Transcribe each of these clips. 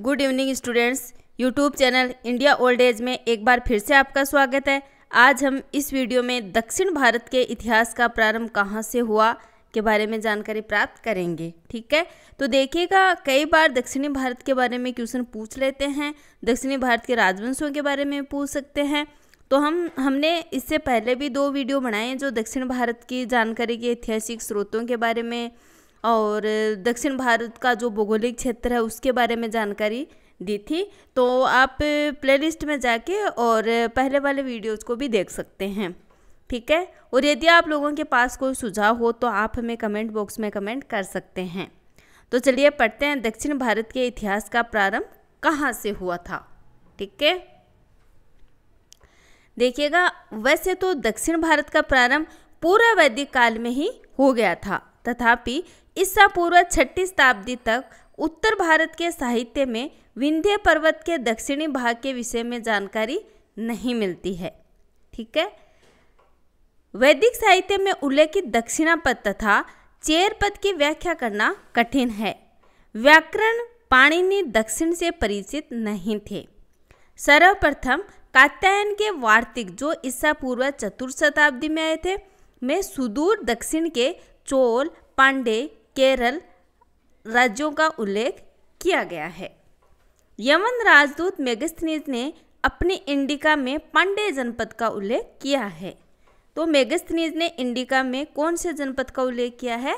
good evening students YouTube channel India old age में एक बार फिर से आपका स्वागत है आज हम इस वीडियो में दक्षिण भारत के इतिहास का प्रारंभ कहाँ से हुआ के बारे में जानकारी प्राप्त करेंगे ठीक है तो देखिएगा कई बार दक्षिणी भारत के बारे में क्वेश्चन पूछ लेते हैं दक्षिणी भारत के राजवंशों के बारे में पूछ सकते हैं तो हम हमने इससे पहले भी दो वीडियो बनाए जो दक्षिण भारत की जानकारी के ऐतिहासिक स्रोतों के बारे में और दक्षिण भारत का जो भौगोलिक क्षेत्र है उसके बारे में जानकारी दी थी तो आप प्लेलिस्ट में जाके और पहले वाले वीडियोज़ को भी देख सकते हैं ठीक है और यदि आप लोगों के पास कोई सुझाव हो तो आप हमें कमेंट बॉक्स में कमेंट कर सकते हैं तो चलिए पढ़ते हैं दक्षिण भारत के इतिहास का प्रारंभ कहाँ से हुआ था ठीक है देखिएगा वैसे तो दक्षिण भारत का प्रारंभ पूरा वैदिक काल में ही हो गया था तथापि ईसा पूर्व छठी शताब्दी तक उत्तर भारत के साहित्य में विंध्य पर्वत के दक्षिणी भाग के विषय में जानकारी नहीं मिलती है ठीक है वैदिक साहित्य में उल्लेखित दक्षिणा पद तथा चेर पद की व्याख्या करना कठिन है व्याकरण पाणिनि दक्षिण से परिचित नहीं थे सर्वप्रथम कात्यायन के वार्तिक जो ईसा पूर्व चतुर्थ शताब्दी में आए थे में सुदूर दक्षिण के चोल पांडे केरल राज्यों का उल्लेख किया गया है यमन राजदूत मेगस्थनीज ने अपनी इंडिका में पांडे जनपद का उल्लेख किया है तो मेगस्थनीज ने इंडिका में कौन से जनपद का उल्लेख किया है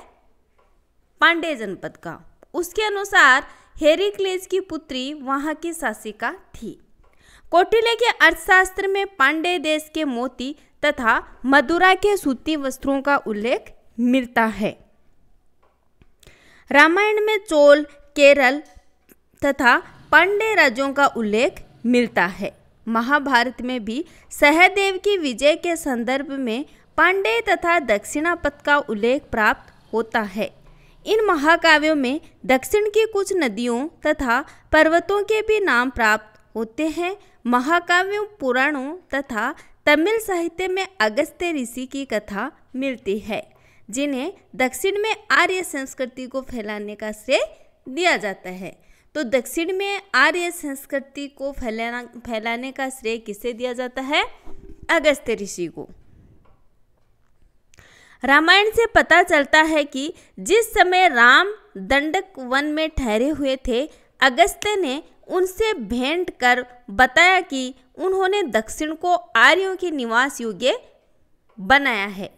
पांडे जनपद का उसके अनुसार हेरिक्लेज की पुत्री वहाँ की शासिका थी कोटिले के अर्थशास्त्र में पांडे देश के मोती तथा मदुरा के सूती वस्त्रों का उल्लेख मिलता है रामायण में चोल केरल तथा पांडे राज्यों का उल्लेख मिलता है महाभारत में भी सहदेव की विजय के संदर्भ में पांडे तथा दक्षिणापथ का उल्लेख प्राप्त होता है इन महाकाव्यों में दक्षिण की कुछ नदियों तथा पर्वतों के भी नाम प्राप्त होते हैं महाकाव्यों पुराणों तथा तमिल साहित्य में अगस्त्य ऋषि की कथा मिलती है जिन्हें दक्षिण में आर्य संस्कृति को फैलाने का श्रेय दिया जाता है तो दक्षिण में आर्य संस्कृति को फैलाना फैलाने का श्रेय किसे दिया जाता है अगस्त्य ऋषि को रामायण से पता चलता है कि जिस समय राम दंडक वन में ठहरे हुए थे अगस्त्य ने उनसे भेंट कर बताया कि उन्होंने दक्षिण को आर्यों के निवास योग्य बनाया है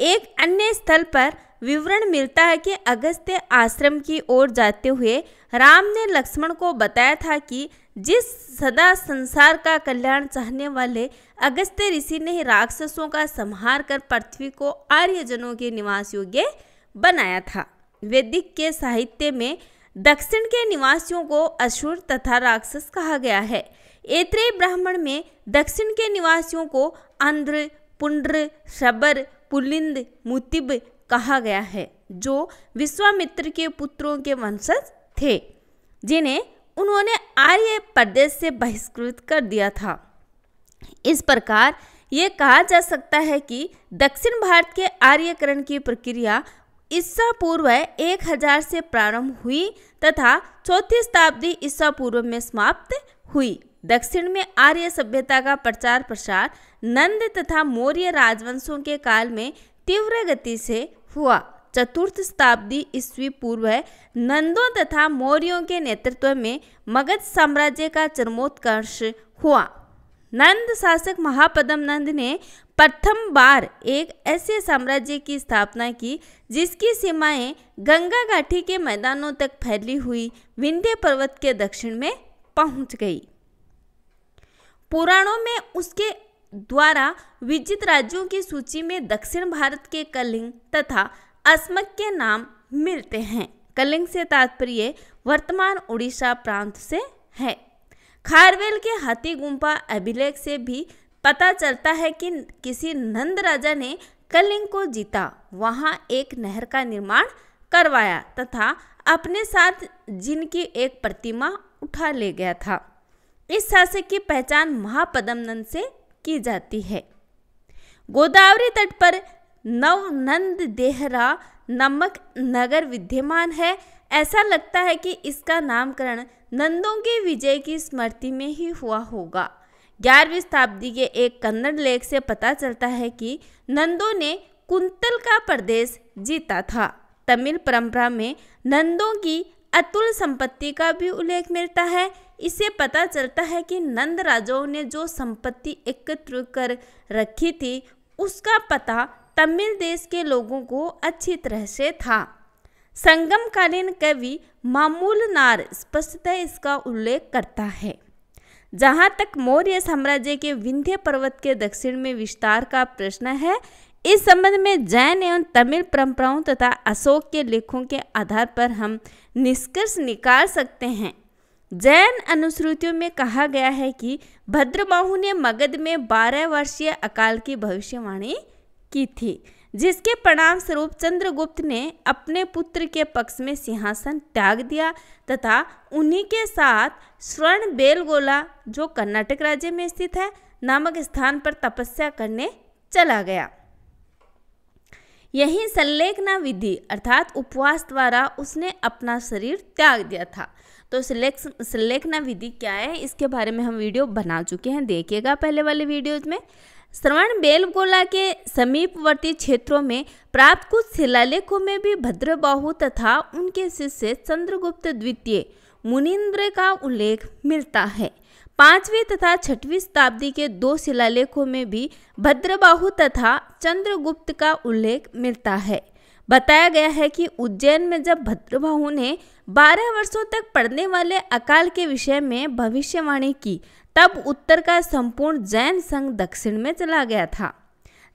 एक अन्य स्थल पर विवरण मिलता है कि अगस्त्य आश्रम की ओर जाते हुए राम ने लक्ष्मण को बताया था कि जिस सदा संसार का कल्याण चाहने वाले अगस्त्य ऋषि ने राक्षसों का संहार कर पृथ्वी को आर्यजनों के निवास योग्य बनाया था वैदिक के साहित्य में दक्षिण के निवासियों को असुर तथा राक्षस कहा गया है ऐत्रेय ब्राह्मण में दक्षिण के निवासियों को आंध्र पुण्र शबर पुलिंद मुतिब कहा गया है जो विश्वामित्र के पुत्रों के वंशज थे जिन्हें उन्होंने आर्य प्रदेश से बहिष्कृत कर दिया था इस प्रकार ये कहा जा सकता है कि दक्षिण भारत के आर्यकरण की प्रक्रिया ईसा पूर्व एक हजार से प्रारंभ हुई तथा चौथी शताब्दी ईसा पूर्व में समाप्त हुई दक्षिण में आर्य सभ्यता का प्रचार प्रसार नंद तथा मौर्य राजवंशों के काल में तीव्र गति से हुआ चतुर्थ शताब्दी ईस्वी पूर्व है नंदों तथा मौर्यों के नेतृत्व में मगध साम्राज्य का चरमोत्कर्ष हुआ नंद शासक महापदम नंद ने प्रथम बार एक ऐसे साम्राज्य की स्थापना की जिसकी सीमाएं गंगा घाटी के मैदानों तक फैली हुई विंध्य पर्वत के दक्षिण में पहुंच गई पुराणों में उसके द्वारा विजित राज्यों की सूची में दक्षिण भारत के कलिंग तथा अस्मक के नाम मिलते हैं कलिंग से तात्पर्य वर्तमान उड़ीसा प्रांत से है खारवेल के हाथी गुम्पा अभिलेख से भी पता चलता है कि किसी नंद राजा ने कलिंग को जीता वहाँ एक नहर का निर्माण करवाया तथा अपने साथ जिनकी एक प्रतिमा उठा ले गया था इस शासक की पहचान महापदमनंद से की जाती है गोदावरी तट पर नवनंद देहरा नमक नगर विद्यमान है ऐसा लगता है कि इसका नामकरण नंदों के विजय की स्मृति में ही हुआ होगा ग्यारहवीं शताब्दी के एक कन्नड़ लेख से पता चलता है कि नंदों ने कुंतल का प्रदेश जीता था तमिल परंपरा में नंदों की अतुल संपत्ति का भी उल्लेख मिलता है इसे पता चलता है कि नंद राजाओं ने जो संपत्ति एकत्र कर रखी थी उसका पता तमिल देश के लोगों को अच्छी तरह से था संगमकालीन कवि मामूल नार स्पष्टतः इसका उल्लेख करता है जहाँ तक मौर्य साम्राज्य के विंध्य पर्वत के दक्षिण में विस्तार का प्रश्न है इस संबंध में जैन एवं तमिल परंपराओं तथा अशोक के लेखों के आधार पर हम निष्कर्ष निकाल सकते हैं जैन अनुश्रुतियों में कहा गया है कि भद्रबाहु ने मगध में बारह वर्षीय अकाल की भविष्यवाणी की थी जिसके परिणाम स्वरूप चंद्रगुप्त ने अपने पुत्र के पक्ष में सिंहासन त्याग दिया तथा उन्हीं के साथ स्वर्ण बेलगोला जो कर्नाटक राज्य में स्थित है नामक स्थान पर तपस्या करने चला गया यही संलेखना विधि अर्थात उपवास द्वारा उसने अपना शरीर त्याग दिया था तो संलेखना विधि क्या है इसके बारे में हम वीडियो बना चुके हैं देखिएगा पहले वाले वीडियोज में श्रवण बेलगोला के समीपवर्ती क्षेत्रों में प्राप्त कुछ शिलालेखों में भी भद्रबाहु तथा उनके शिष्य चंद्रगुप्त द्वितीय मुनिंद्र का उल्लेख मिलता है पांचवी तथा छठवीं शताब्दी के दो शिलालेखों में भी भद्रबाहु तथा चंद्रगुप्त का उल्लेख मिलता है बताया गया है कि उज्जैन में जब भद्रबाहु ने 12 वर्षों तक पढ़ने वाले अकाल के विषय में भविष्यवाणी की तब उत्तर का संपूर्ण जैन संघ दक्षिण में चला गया था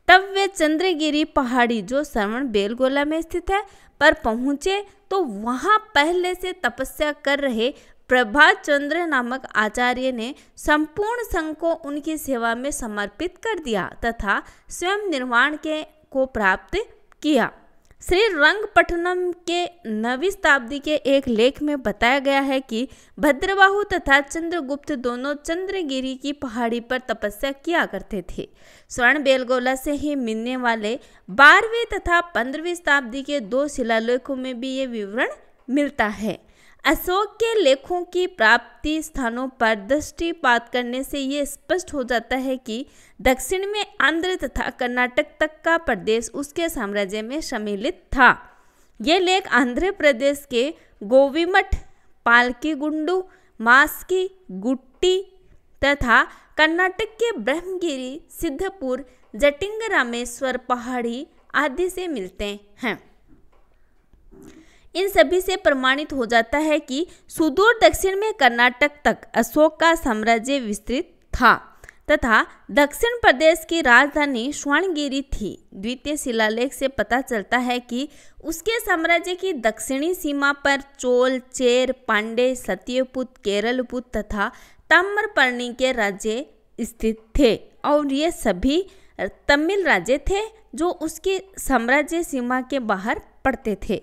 तब वे चंद्रगिरी पहाड़ी जो श्रवण बेलगोला में स्थित है पर पहुंचे तो वहां पहले से तपस्या कर रहे प्रभात चंद्र नामक आचार्य ने संपूर्ण संघ को उनकी सेवा में समर्पित कर दिया तथा स्वयं निर्वाण के को प्राप्त किया श्री रंगपटनम के नवी शताब्दी के एक लेख में बताया गया है कि भद्रबाहु तथा चंद्रगुप्त दोनों चंद्रगिरी की पहाड़ी पर तपस्या किया करते थे स्वर्ण बेलगोला से ही मिलने वाले बारहवीं तथा पंद्रहवीं शताब्दी के दो शिलालेखों में भी ये विवरण मिलता है अशोक के लेखों की प्राप्ति स्थानों पर दृष्टिपात करने से ये स्पष्ट हो जाता है कि दक्षिण में आंध्र तथा कर्नाटक तक का प्रदेश उसके साम्राज्य में सम्मिलित था ये लेख आंध्र प्रदेश के गोविमठ पालकी गुंडू मास्की गुट्टी तथा कर्नाटक के ब्रह्मगिरी सिद्धपुर जटिंग रामेश्वर पहाड़ी आदि से मिलते हैं इन सभी से प्रमाणित हो जाता है कि सुदूर दक्षिण में कर्नाटक तक अशोक का साम्राज्य विस्तृत था तथा दक्षिण प्रदेश की राजधानी स्वर्णगिरी थी द्वितीय शिलालेख से पता चलता है कि उसके साम्राज्य की दक्षिणी सीमा पर चोल चेर पांडे सत्यपुत केरलपुत तथा ताम्रपर्णी के राज्य स्थित थे और ये सभी तमिल राज्य थे जो उसके साम्राज्य सीमा के बाहर पड़ते थे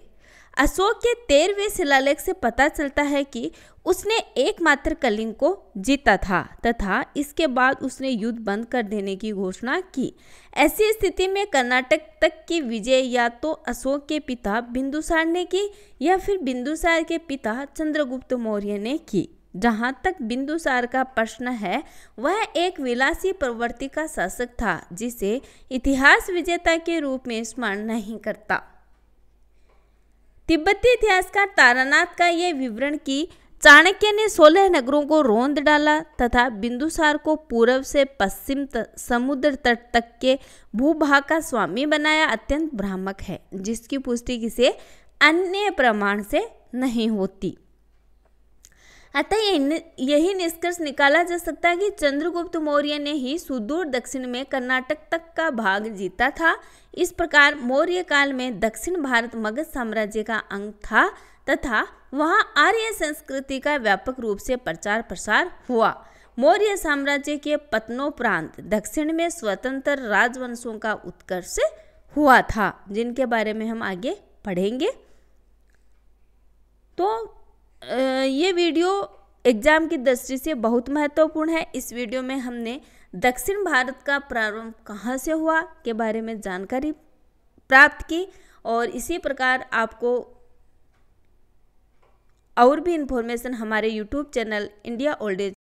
अशोक के तेरहवें शिलालेख से पता चलता है कि उसने एकमात्र कलिंग को जीता था तथा इसके बाद उसने युद्ध बंद कर देने की घोषणा की ऐसी स्थिति में कर्नाटक तक की विजय या तो अशोक के पिता बिंदुसार ने की या फिर बिंदुसार के पिता चंद्रगुप्त मौर्य ने की जहाँ तक बिंदुसार का प्रश्न है वह एक विलासी प्रवृत्ति का शासक था जिसे इतिहास विजेता के रूप में स्मरण नहीं करता तिब्बती इतिहासकार तारानाथ का यह विवरण कि चाणक्य ने सोलह नगरों को रोंद डाला तथा बिंदुसार को पूर्व से पश्चिम समुद्र तट तक के भूभाग का स्वामी बनाया अत्यंत भ्रामक है जिसकी पुष्टि किसी अन्य प्रमाण से नहीं होती अतः यही निष्कर्ष निकाला जा सकता है कि चंद्रगुप्त मौर्य ने ही सुदूर दक्षिण में कर्नाटक तक का भाग जीता था इस प्रकार मौर्य काल में दक्षिण भारत मगध साम्राज्य का अंग था तथा वहां आर्य संस्कृति का व्यापक रूप से प्रचार प्रसार हुआ मौर्य साम्राज्य के पतनोपरांत दक्षिण में स्वतंत्र राजवंशों का उत्कर्ष हुआ था जिनके बारे में हम आगे पढ़ेंगे तो ये वीडियो एग्जाम की दृष्टि से बहुत महत्वपूर्ण है इस वीडियो में हमने दक्षिण भारत का प्रारंभ कहाँ से हुआ के बारे में जानकारी प्राप्त की और इसी प्रकार आपको और भी इन्फॉर्मेशन हमारे YouTube channel India old as